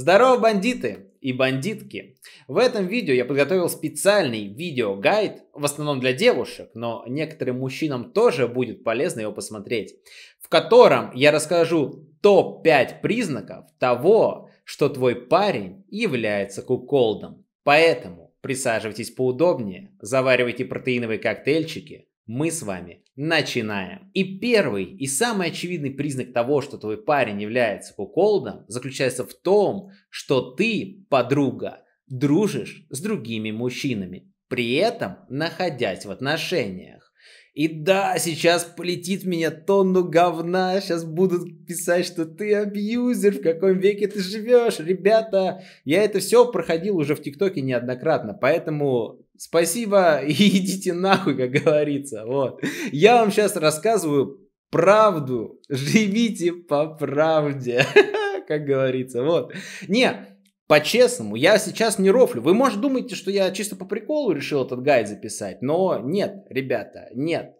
Здорово, бандиты и бандитки! В этом видео я подготовил специальный видео-гайд, в основном для девушек, но некоторым мужчинам тоже будет полезно его посмотреть, в котором я расскажу топ-5 признаков того, что твой парень является куколдом. Поэтому присаживайтесь поудобнее, заваривайте протеиновые коктейльчики, мы с вами начинаем. И первый и самый очевидный признак того, что твой парень является куколдом, заключается в том, что ты, подруга, дружишь с другими мужчинами, при этом находясь в отношениях. И да, сейчас полетит меня тонну говна, сейчас будут писать, что ты абьюзер, в каком веке ты живешь, ребята. Я это все проходил уже в ТикТоке неоднократно, поэтому Спасибо и идите нахуй, как говорится. Вот. Я вам сейчас рассказываю правду. Живите по правде, как говорится. Вот. Не, по-честному, я сейчас не рофлю. Вы, может, думаете, что я чисто по приколу решил этот гайд записать, но нет, ребята, нет.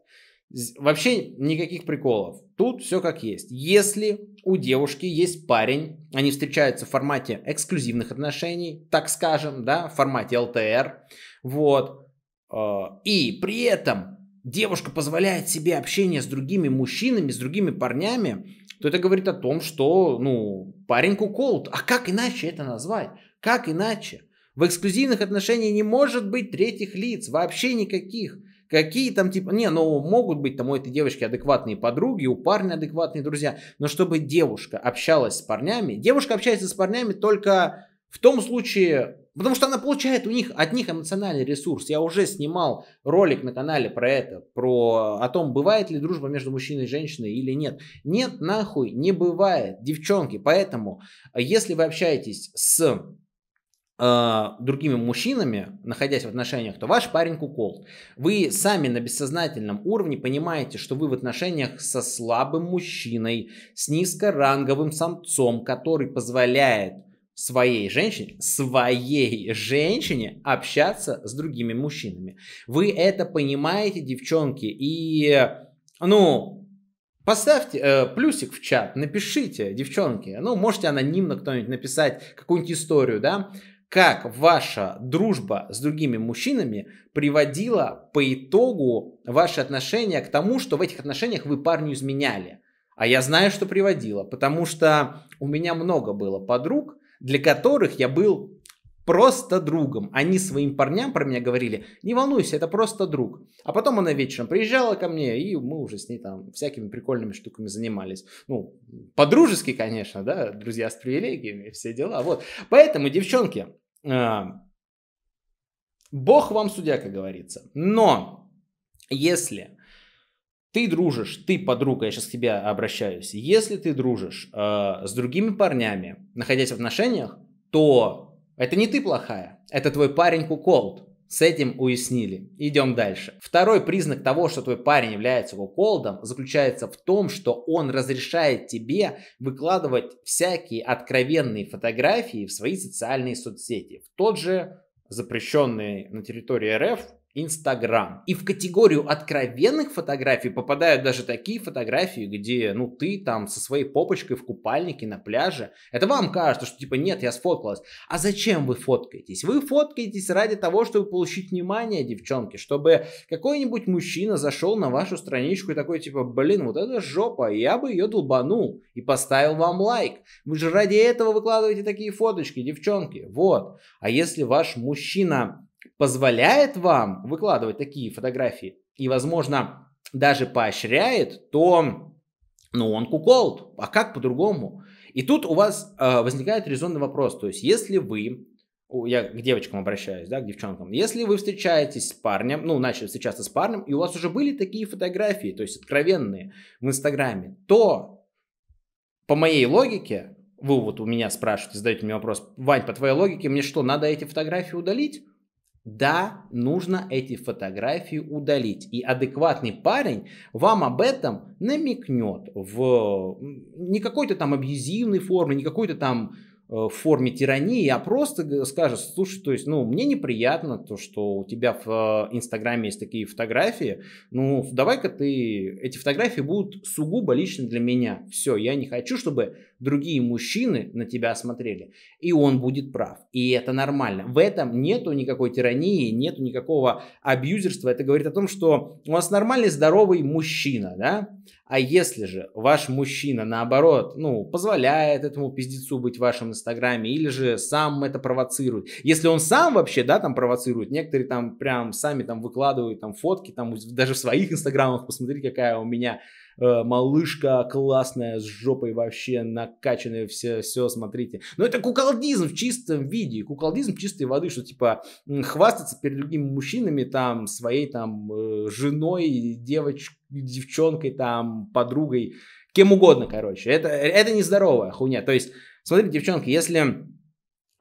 Вообще никаких приколов. Тут все как есть. Если у девушки есть парень, они встречаются в формате эксклюзивных отношений, так скажем, да, в формате ЛТР, вот. А, и при этом девушка позволяет себе общение с другими мужчинами, с другими парнями, то это говорит о том, что, ну, парень куколд. А как иначе это назвать? Как иначе? В эксклюзивных отношениях не может быть третьих лиц, вообще никаких. Какие там типа... Не, ну могут быть там у этой девочки адекватные подруги, у парня адекватные друзья. Но чтобы девушка общалась с парнями... Девушка общается с парнями только в том случае, Потому что она получает у них, от них эмоциональный ресурс. Я уже снимал ролик на канале про это, про о том, бывает ли дружба между мужчиной и женщиной или нет. Нет, нахуй, не бывает, девчонки. Поэтому, э, если вы общаетесь с э, другими мужчинами, находясь в отношениях, то ваш парень кукол. Вы сами на бессознательном уровне понимаете, что вы в отношениях со слабым мужчиной, с низкоранговым самцом, который позволяет своей женщине, своей женщине общаться с другими мужчинами. Вы это понимаете, девчонки, и, ну, Поставьте э, плюсик в чат, напишите, девчонки, ну, можете анонимно кто-нибудь написать какую-нибудь историю, да, как ваша дружба с другими мужчинами приводила по итогу ваши отношения к тому, что в этих отношениях вы парню изменяли. А я знаю, что приводило, потому что у меня много было подруг, для которых я был просто другом. Они своим парням про меня говорили, не волнуйся, это просто друг. А потом она вечером приезжала ко мне, и мы уже с ней там всякими прикольными штуками занимались. Ну, по-дружески, конечно, да, друзья с привилегиями, все дела. Вот. Поэтому, девчонки, а, бог вам судья, как говорится. Но если ты дружишь, ты подруга, я сейчас к тебе обращаюсь, если ты дружишь э, с другими парнями, находясь в отношениях, то это не ты плохая, это твой парень куколд. С этим уяснили. Идем дальше. Второй признак того, что твой парень является куколдом, заключается в том, что он разрешает тебе выкладывать всякие откровенные фотографии в свои социальные соцсети. В тот же запрещенный на территории РФ Инстаграм. И в категорию откровенных фотографий попадают даже такие фотографии, где, ну, ты там со своей попочкой в купальнике на пляже. Это вам кажется, что типа нет, я сфоткалась. А зачем вы фоткаетесь? Вы фоткаетесь ради того, чтобы получить внимание девчонки, чтобы какой-нибудь мужчина зашел на вашу страничку и такой типа, блин, вот это жопа, я бы ее долбанул и поставил вам лайк. Вы же ради этого выкладываете такие фоточки, девчонки. Вот. А если ваш мужчина позволяет вам выкладывать такие фотографии и, возможно, даже поощряет, то ну, он куколд, а как по-другому? И тут у вас э, возникает резонный вопрос, то есть если вы я к девочкам обращаюсь, да, к девчонкам. Если вы встречаетесь с парнем, ну, начали встречаться с парнем, и у вас уже были такие фотографии, то есть откровенные в Инстаграме, то по моей логике, вы вот у меня спрашиваете, задаете мне вопрос, Вань, по твоей логике, мне что, надо эти фотографии удалить? Да, нужно эти фотографии удалить. И адекватный парень вам об этом намекнет в не какой-то там абьюзивной форме, не какой-то там Э, в форме тирании, а просто скажет, слушай, то есть, ну, мне неприятно то, что у тебя в э, Инстаграме есть такие фотографии, ну, давай-ка ты, эти фотографии будут сугубо лично для меня, все, я не хочу, чтобы другие мужчины на тебя смотрели, и он будет прав, и это нормально, в этом нету никакой тирании, нету никакого абьюзерства, это говорит о том, что у нас нормальный здоровый мужчина, да, а если же ваш мужчина, наоборот, ну, позволяет этому пиздецу быть в вашем инстаграме, или же сам это провоцирует. Если он сам вообще, да, там провоцирует, некоторые там прям сами там выкладывают там фотки, там даже в своих инстаграмах, посмотри, какая у меня Э, малышка классная, с жопой вообще накачанная, все, все, смотрите. Но это куколдизм в чистом виде, куколдизм чистой воды, что типа хвастаться перед другими мужчинами, там, своей там э, женой, девочкой, девчонкой, там, подругой, кем угодно, короче. Это, это нездоровая хуйня. То есть, смотрите, девчонки, если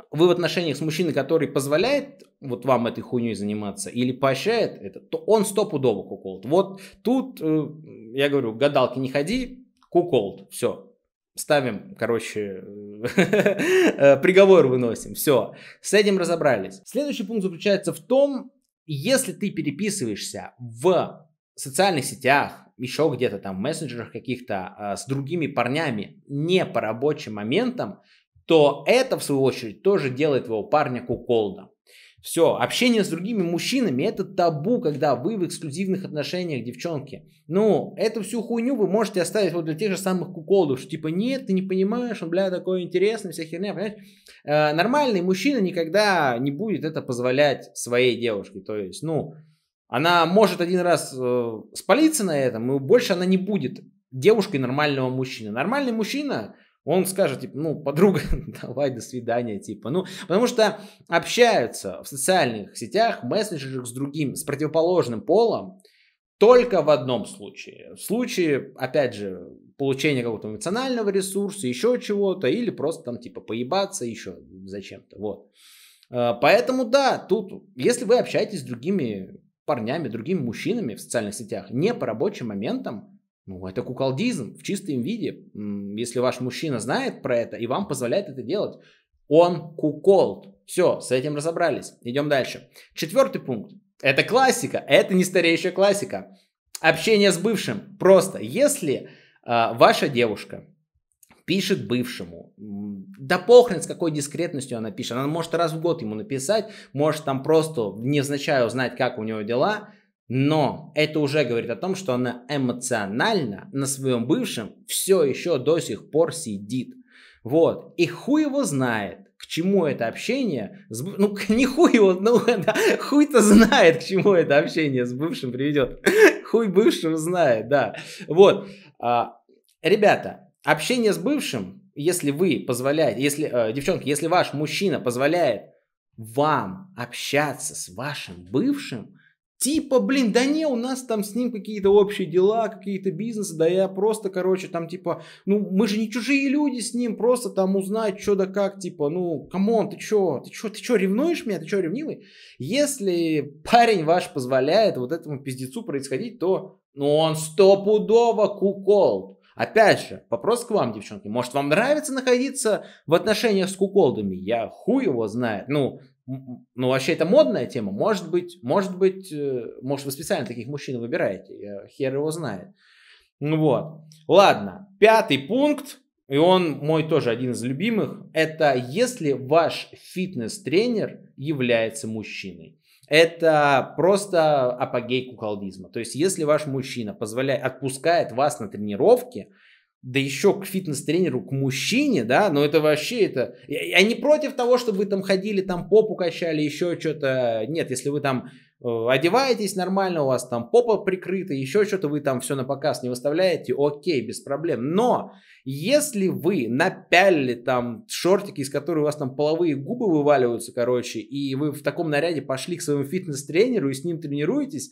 вы в отношениях с мужчиной, который позволяет вот вам этой хуйней заниматься, или поощряет это, то он стопудово куколд. Вот тут, э, я говорю, гадалки не ходи, куколд, все. Ставим, короче, э, приговор выносим, все. С этим разобрались. Следующий пункт заключается в том, если ты переписываешься в социальных сетях, еще где-то там, в мессенджерах каких-то а, с другими парнями не по рабочим моментам, то это, в свою очередь, тоже делает твоего парня куколдом. Все, общение с другими мужчинами это табу, когда вы в эксклюзивных отношениях, девчонки. Ну, эту всю хуйню вы можете оставить вот для тех же самых куколдов, что типа нет, ты не понимаешь, он, бля, такой интересный, вся херня, понимаешь? Э, нормальный мужчина никогда не будет это позволять своей девушке, то есть, ну, она может один раз э, спалиться на этом, и больше она не будет девушкой нормального мужчины. Нормальный мужчина он скажет, типа, ну, подруга, давай, до свидания, типа. Ну, потому что общаются в социальных сетях, в мессенджерах с другим, с противоположным полом только в одном случае. В случае, опять же, получения какого-то эмоционального ресурса, еще чего-то, или просто там, типа, поебаться еще зачем-то, вот. Э, поэтому, да, тут, если вы общаетесь с другими парнями, другими мужчинами в социальных сетях, не по рабочим моментам, ну, это куколдизм в чистом виде. Если ваш мужчина знает про это и вам позволяет это делать, он куколд. Все, с этим разобрались. Идем дальше. Четвертый пункт. Это классика. Это не стареющая классика. Общение с бывшим. Просто, если э, ваша девушка пишет бывшему. Да похрен, с какой дискретностью она пишет. Она может раз в год ему написать, может там просто невзначай узнать, как у него дела. Но это уже говорит о том, что она эмоционально на своем бывшем все еще до сих пор сидит. Вот. И хуй его знает, к чему это общение. С, ну, не хуй его, ну, да, хуй-то знает, к чему это общение с бывшим приведет. Хуй бывшим знает, да. Вот. А, ребята, общение с бывшим, если вы позволяете, если, э, девчонки, если ваш мужчина позволяет вам общаться с вашим бывшим, Типа, блин, да не, у нас там с ним какие-то общие дела, какие-то бизнесы, да я просто, короче, там, типа, ну, мы же не чужие люди с ним, просто там узнать, что да как, типа, ну, камон, ты чё, ты чё, ты чё, ревнуешь меня, ты чё, ревнивый? Если парень ваш позволяет вот этому пиздецу происходить, то, ну, он стопудово кукол. Опять же, вопрос к вам, девчонки. Может, вам нравится находиться в отношениях с куколдами? Я хуй его знает. Ну, ну, вообще это модная тема. Может быть, может быть, э, может, вы специально таких мужчин выбираете. Хер его знает. Ну вот. Ладно. Пятый пункт, и он мой тоже один из любимых, это если ваш фитнес-тренер является мужчиной. Это просто апогей куколдизма. То есть, если ваш мужчина позволяет, отпускает вас на тренировки, да еще к фитнес-тренеру, к мужчине, да, но это вообще, это, я, не против того, чтобы вы там ходили, там попу качали, еще что-то, нет, если вы там э, одеваетесь нормально, у вас там попа прикрыта, еще что-то, вы там все на показ не выставляете, окей, без проблем. Но если вы напялили там шортики, из которых у вас там половые губы вываливаются, короче, и вы в таком наряде пошли к своему фитнес-тренеру и с ним тренируетесь,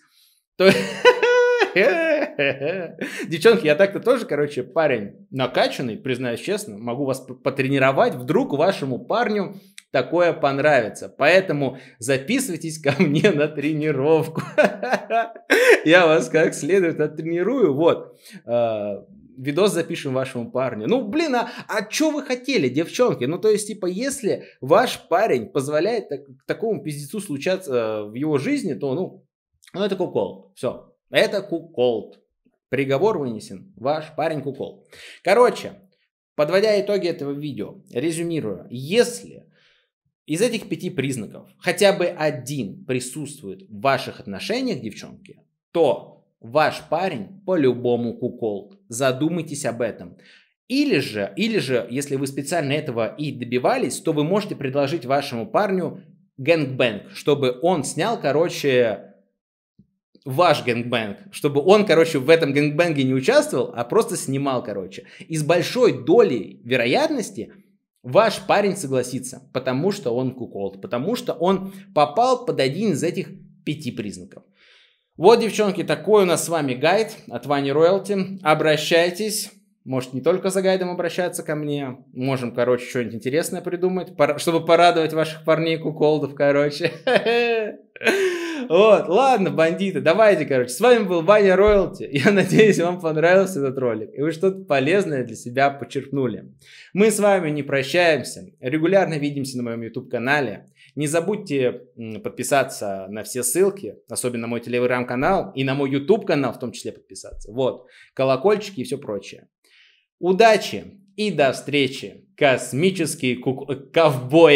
то Девчонки, я так-то тоже, короче, парень накачанный, признаюсь честно, могу вас потренировать, вдруг вашему парню такое понравится. Поэтому записывайтесь ко мне на тренировку. Я вас как следует оттренирую. Вот э, видос запишем вашему парню. Ну, блин, а, а что вы хотели, девчонки? Ну, то есть, типа, если ваш парень позволяет так, такому пиздецу случаться э, в его жизни, то, ну, ну это кукол. Все, это куколд. Приговор вынесен. Ваш парень кукол. Короче, подводя итоги этого видео, резюмирую. Если из этих пяти признаков хотя бы один присутствует в ваших отношениях, девчонки, то ваш парень по-любому кукол. Задумайтесь об этом. Или же, или же, если вы специально этого и добивались, то вы можете предложить вашему парню гэнгбэнг, чтобы он снял, короче, ваш гэнгбэнг, чтобы он, короче, в этом гэнгбэнге не участвовал, а просто снимал, короче. И с большой долей вероятности ваш парень согласится, потому что он куколд, потому что он попал под один из этих пяти признаков. Вот, девчонки, такой у нас с вами гайд от Вани Роялти. Обращайтесь. Может, не только за гайдом обращаться ко мне. Можем, короче, что-нибудь интересное придумать, чтобы порадовать ваших парней куколдов, короче. Вот, ладно, бандиты, давайте, короче. С вами был Ваня Роялти. Я надеюсь, вам понравился этот ролик, и вы что-то полезное для себя почерпнули. Мы с вами не прощаемся. Регулярно видимся на моем YouTube-канале. Не забудьте подписаться на все ссылки, особенно на мой телеграм-канал и на мой YouTube-канал в том числе подписаться. Вот, колокольчики и все прочее. Удачи и до встречи, космические э, ковбои!